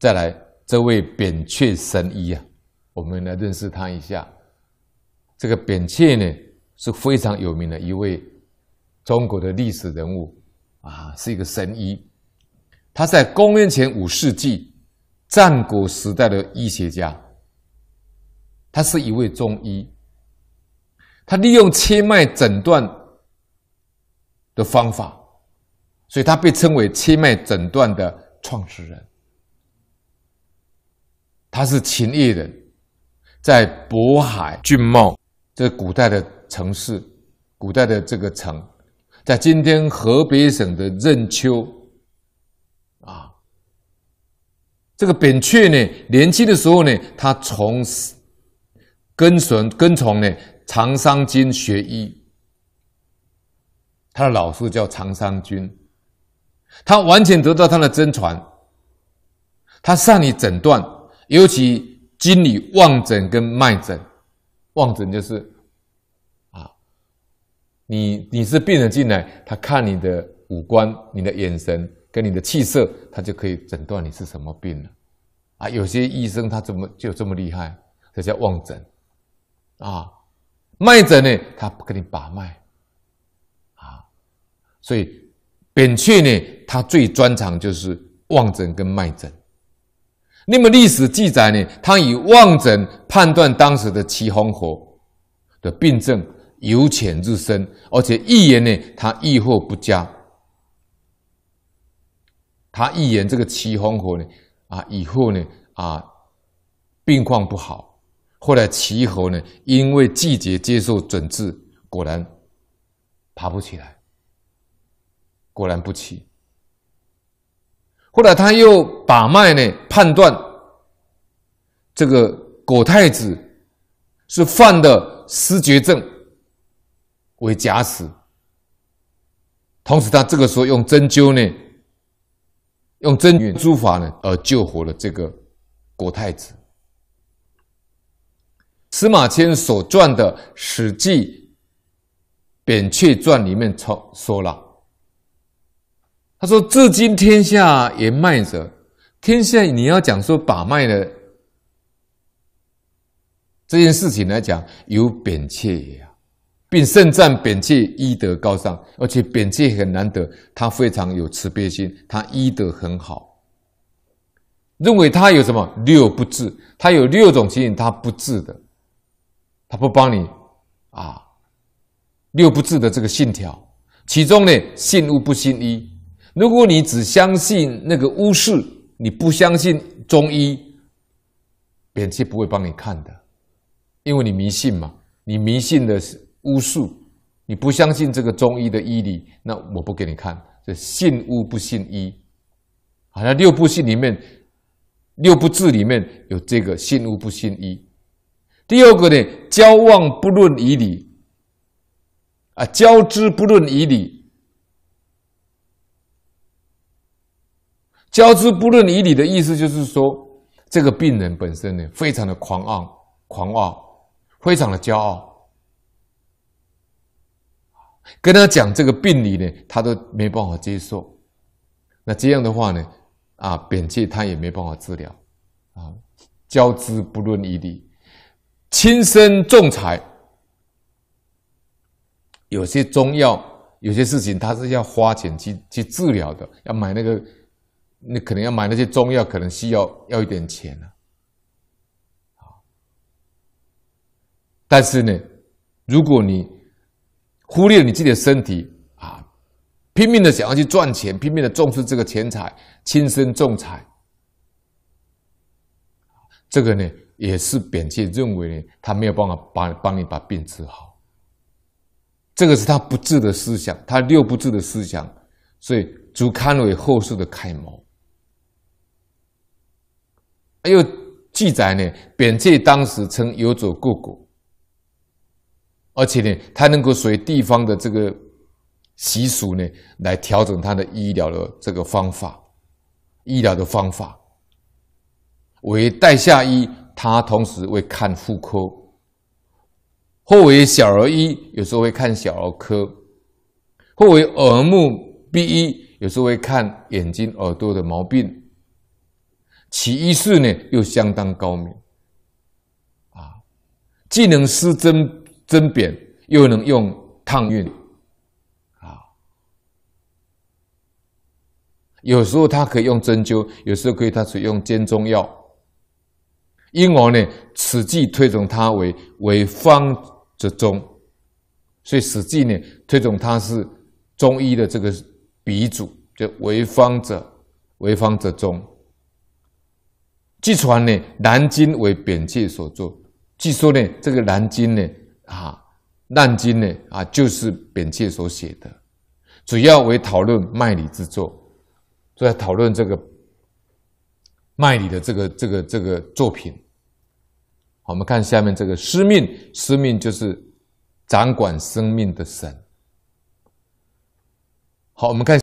再来，这位扁鹊神医啊，我们来认识他一下。这个扁鹊呢，是非常有名的一位中国的历史人物啊，是一个神医。他在公元前五世纪战国时代的医学家，他是一位中医，他利用切脉诊断的方法，所以他被称为切脉诊断的创始人。他是秦邑人，在渤海郡茂，这古代的城市，古代的这个城，在今天河北省的任丘，啊，这个扁鹊呢，年轻的时候呢，他从跟随跟从呢长山君学医，他的老师叫长山君，他完全得到他的真传，他善于诊断。尤其，经理望诊跟脉诊，望诊就是，啊，你你是病人进来，他看你的五官、你的眼神跟你的气色，他就可以诊断你是什么病了。啊，有些医生他怎么就这么厉害？这叫望诊。啊，脉诊呢，他不给你把脉。啊，所以扁鹊呢，他最专长就是望诊跟脉诊。那么历史记载呢？他以望诊判断当时的齐桓侯的病症由浅入深，而且一言呢，他意或不佳。他一言这个齐桓侯呢，啊，以后呢，啊，病况不好。后来齐侯呢，因为季节接受诊治，果然爬不起来，果然不起。后来他又把脉呢，判断这个狗太子是犯的失血症，为假死。同时，他这个时候用针灸呢，用针灸法呢，而救活了这个狗太子。司马迁所传的《史记·扁鹊传》里面抄说了。他说：“至今天下言脉者，天下你要讲说把脉的这件事情来讲，有扁鹊也，并盛赞扁鹊医德高尚，而且扁鹊很难得，他非常有慈悲心，他医德很好。认为他有什么六不治，他有六种情形他不治的，他不帮你啊。六不治的这个信条，其中呢，信物不信医。”如果你只相信那个巫术，你不相信中医，扁鹊不会帮你看的，因为你迷信嘛，你迷信的是巫术，你不相信这个中医的医理，那我不给你看，这信巫不信医。好，那六部信里面，六部字里面有这个信巫不信医。第二个呢，交往不论以礼，啊，交之不论以礼。交之不论以理的意思就是说，这个病人本身呢，非常的狂傲，狂傲，非常的骄傲。跟他讲这个病理呢，他都没办法接受。那这样的话呢，啊，扁鹊他也没办法治疗。啊，交之不论以理，轻身重财。有些中药，有些事情，他是要花钱去去治疗的，要买那个。你可能要买那些中药，可能需要要一点钱呢。啊，但是呢，如果你忽略了你自己的身体啊，拼命的想要去赚钱，拼命的重视这个钱财，轻身重财，这个呢也是扁鹊认为呢，他没有办法帮帮你把病治好。这个是他不治的思想，他六不治的思想，所以足堪为后世的楷模。还有记载呢，扁鹊当时曾游走各国，而且呢，他能够随地方的这个习俗呢，来调整他的医疗的这个方法。医疗的方法为带下医，他同时为看妇科；或为小儿医，有时候会看小儿科；或为耳目鼻医，有时候会看眼睛、耳朵的毛病。其医术呢又相当高明，啊，既能施针针砭，又能用烫熨，啊，有时候他可以用针灸，有时候可以他使用煎中药。因而呢，史记推崇他为为方则中，所以史记呢推崇他是中医的这个鼻祖，就为方者为方者中。据传呢，《南京为扁鹊所作。据说呢，这个《南京呢，啊，《南经》呢，啊，就是扁鹊所写的，主要为讨论麦理之作，就在讨论这个麦理的这个、这个、这个作品。我们看下面这个“司命”，“司命”就是掌管生命的神。好，我们看。